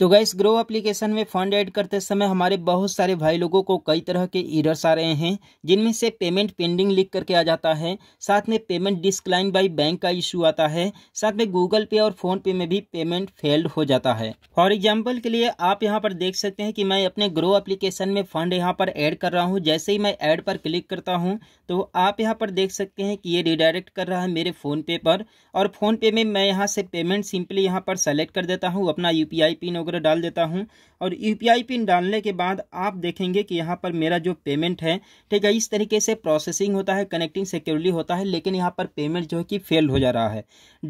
तो guys Groww application में fund add करते समय हमारे बहुत सारे भाई लोगों को कई तरह के इरर्स आ रहे हैं जिनमें से पेमेंट पेंडिंग लिख करके आ जाता है साथ में पेमेंट डिस्क्लाइन बाय बैंक का इशू आता है साथ में गूगल पे और फोन पे में भी पेमेंट फेल्ड हो जाता है फॉर एग्जाम्पल के लिए आप यहाँ पर देख सकते हैं कि मैं अपने ग्रो एप्लीकेशन में फंड यहाँ पर एड कर रहा हूँ जैसे ही मैं ऐड पर क्लिक करता हूँ तो आप यहाँ पर देख सकते हैं कि ये रिडायरेक्ट कर रहा है मेरे फ़ोन पे पर और फ़ोन पे में मैं यहाँ से पेमेंट सिंपली यहाँ पर सेलेक्ट कर देता हूँ अपना यू पिन वगैरह डाल देता हूँ और यू पिन डालने के बाद आप देखेंगे कि यहाँ पर मेरा जो पेमेंट है ठीक है इस तरीके से प्रोसेसिंग होता है कनेक्टिंग सिक्योरली होता है लेकिन यहाँ पर पेमेंट जो है कि फेल हो जा रहा है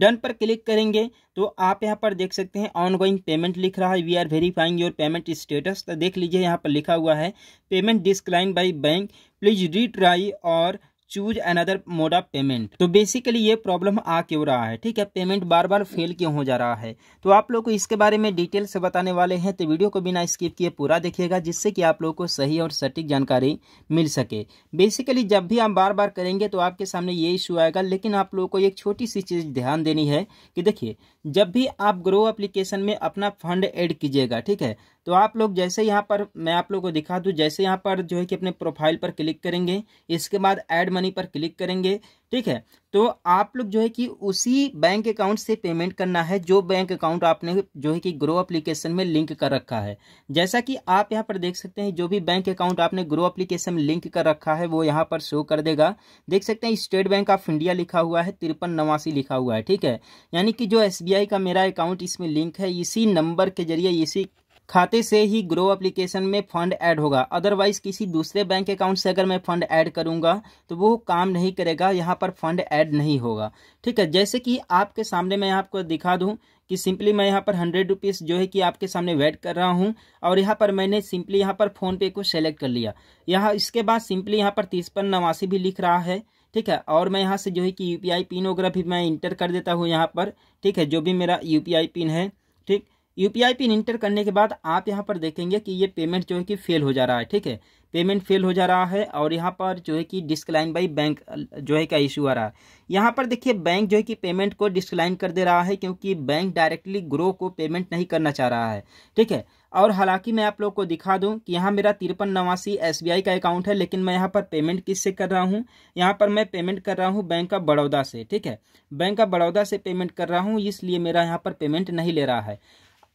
डन पर क्लिक करेंगे तो आप यहाँ पर देख सकते हैं ऑनगोइंग पेमेंट लिख रहा है we are verifying your payment status तो देख लीजिए यहाँ पर लिखा हुआ है payment declined by bank please retry और choose another mode of payment तो बेसिकली ये प्रॉब्लम आ क्यों रहा है ठीक है पेमेंट बार बार फेल क्यों हो जा रहा है तो आप लोग को इसके बारे में डिटेल से बताने वाले हैं तो वीडियो को बिना स्किप किए पूरा देखिएगा जिससे कि आप लोग को सही और सटीक जानकारी मिल सके बेसिकली जब भी आप बार बार करेंगे तो आपके सामने ये इशू आएगा लेकिन आप लोगों को एक छोटी सी चीज़ ध्यान देनी है कि देखिए जब भी आप ग्रो एप्लीकेशन में अपना फंड एड कीजिएगा ठीक है तो आप लोग जैसे यहाँ पर मैं आप लोग को दिखा दूँ जैसे यहाँ पर जो है कि अपने प्रोफाइल पर क्लिक करेंगे इसके बाद ऐड मनी पर क्लिक करेंगे ठीक है तो आप लोग जो है कि उसी बैंक अकाउंट से पेमेंट करना है जो बैंक अकाउंट आपने जो है कि ग्रो अप्लीकेशन में लिंक कर रखा है जैसा कि आप यहाँ पर देख सकते हैं जो भी बैंक अकाउंट आपने ग्रो अप्लीकेशन में लिंक कर रखा है वो यहाँ पर शो कर देगा देख सकते हैं स्टेट बैंक ऑफ इंडिया लिखा हुआ है तिरपन नवासी लिखा हुआ है ठीक है यानी कि जो एस का मेरा अकाउंट इसमें लिंक है इसी नंबर के जरिए इसी खाते से ही ग्रो एप्लीकेशन में फंड ऐड होगा अदरवाइज किसी दूसरे बैंक अकाउंट से अगर मैं फंड ऐड करूंगा तो वो काम नहीं करेगा यहाँ पर फंड ऐड नहीं होगा ठीक है जैसे कि आपके सामने मैं आपको दिखा दूँ कि सिंपली मैं यहाँ पर हंड्रेड रुपीज़ जो है कि आपके सामने वेट कर रहा हूँ और यहाँ पर मैंने सिंपली यहाँ पर फ़ोनपे को सेलेक्ट कर लिया यहाँ इसके बाद सिंपली यहाँ पर तिरपन नवासी भी लिख रहा है ठीक है और मैं यहाँ से जो है कि यू पिन वगैरह भी मैं इंटर कर देता हूँ यहाँ पर ठीक है जो भी मेरा यू पिन है ठीक आई पिन इंटर करने के बाद आप यहाँ पर देखेंगे कि ये पेमेंट जो है कि फेल हो जा रहा है ठीक है पेमेंट फेल हो जा रहा है और यहाँ पर जो है कि डिस्कलाइन बाई बैंक जो है का इशू आ रहा है यहाँ पर देखिए बैंक जो है कि पेमेंट को डिस्कलाइन कर दे रहा है क्योंकि बैंक डायरेक्टली ग्रो को पेमेंट नहीं करना चाह रहा है ठीक है और हालांकि मैं आप लोग को दिखा दूं कि यहाँ मेरा तिरपन नवासी एस का अकाउंट है लेकिन मैं यहाँ पर पेमेंट किससे कर रहा हूँ यहाँ पर मैं पेमेंट कर रहा हूँ बैंक ऑफ बड़ौदा से ठीक है बैंक ऑफ बड़ौदा से पेमेंट कर रहा हूँ इसलिए मेरा यहाँ पर पेमेंट नहीं ले रहा है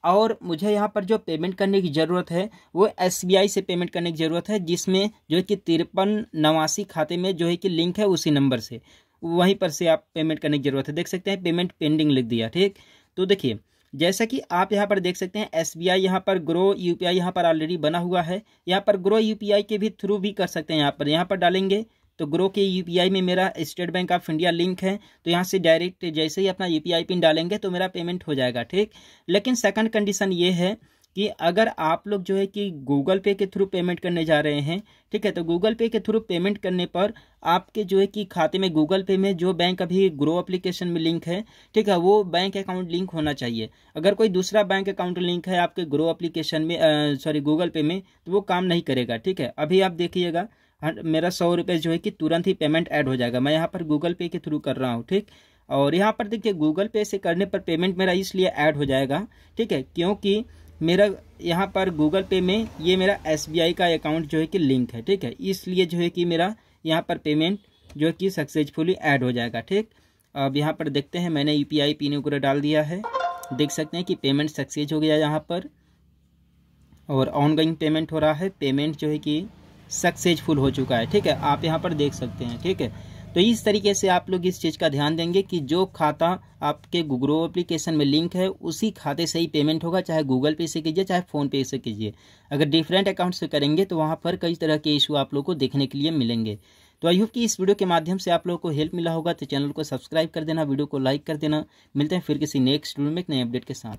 और मुझे यहाँ पर जो पेमेंट करने की ज़रूरत है वो एस से पेमेंट करने की ज़रूरत है जिसमें जो है कि तिरपन नवासी खाते में जो है कि लिंक है उसी नंबर से वहीं पर से आप पेमेंट करने की ज़रूरत है देख सकते हैं पेमेंट पेंडिंग लिख दिया ठीक तो देखिए जैसा कि आप यहाँ पर देख सकते हैं एस बी आई यहाँ पर ग्रो यू पी आई यहाँ पर ऑलरेडी बना हुआ है यहाँ पर ग्रो यू पी आई के भी थ्रू भी कर सकते हैं यहाँ पर यहाँ पर डालेंगे तो ग्रो के यूपीआई में मेरा State Bank of India link है तो यहाँ से डायरेक्ट जैसे ही अपना यूपीआई पिन डालेंगे तो मेरा पेमेंट हो जाएगा ठीक लेकिन सेकंड कंडीशन ये है कि अगर आप लोग जो है कि गूगल पे के थ्रू पेमेंट करने जा रहे हैं ठीक है तो गूगल पे के थ्रू पेमेंट करने पर आपके जो है कि खाते में गूगल पे में जो बैंक अभी ग्रो एप्लीकेशन में लिंक है ठीक है वो बैंक अकाउंट लिंक होना चाहिए अगर कोई दूसरा बैंक अकाउंट लिंक है आपके ग्रो एप्लीकेशन में सॉरी गूगल पे में तो वो काम नहीं करेगा ठीक है अभी आप देखिएगा हाँ, मेरा सौ रुपये जो है कि तुरंत ही पेमेंट ऐड हो जाएगा मैं यहाँ पर गूगल पे के थ्रू कर रहा हूँ ठीक और यहाँ पर देखिए गूगल पे से करने पर पेमेंट मेरा इसलिए ऐड हो जाएगा ठीक है क्योंकि मेरा यहाँ पर गूगल पे में ये मेरा एस का अकाउंट जो है कि लिंक है ठीक है इसलिए जो है कि मेरा यहाँ पर पेमेंट जो है कि सक्सेसफुली ऐड हो जाएगा ठीक अब यहाँ पर देखते हैं मैंने यू पी पिन वगैरह डाल दिया है देख सकते हैं कि पेमेंट सक्सेस हो गया यहाँ पर और ऑनगोइंग पेमेंट हो रहा है पेमेंट जो है कि सक्सेसफुल हो चुका है ठीक है आप यहाँ पर देख सकते हैं ठीक है तो इस तरीके से आप लोग इस चीज़ का ध्यान देंगे कि जो खाता आपके गूगलो एप्लीकेशन में लिंक है उसी खाते से ही पेमेंट होगा चाहे गूगल पे से कीजिए चाहे फ़ोनपे से कीजिए अगर डिफरेंट अकाउंट से करेंगे तो वहाँ पर कई तरह के इशू आप लोग को देखने के लिए मिलेंगे तो आई होप कि इस वीडियो के माध्यम से आप लोगों को हेल्प मिला होगा तो चैनल को सब्सक्राइब कर देना वीडियो को लाइक कर देना मिलते हैं फिर किसी नेक्स्ट वीडियो में एक नए अपडेट के साथ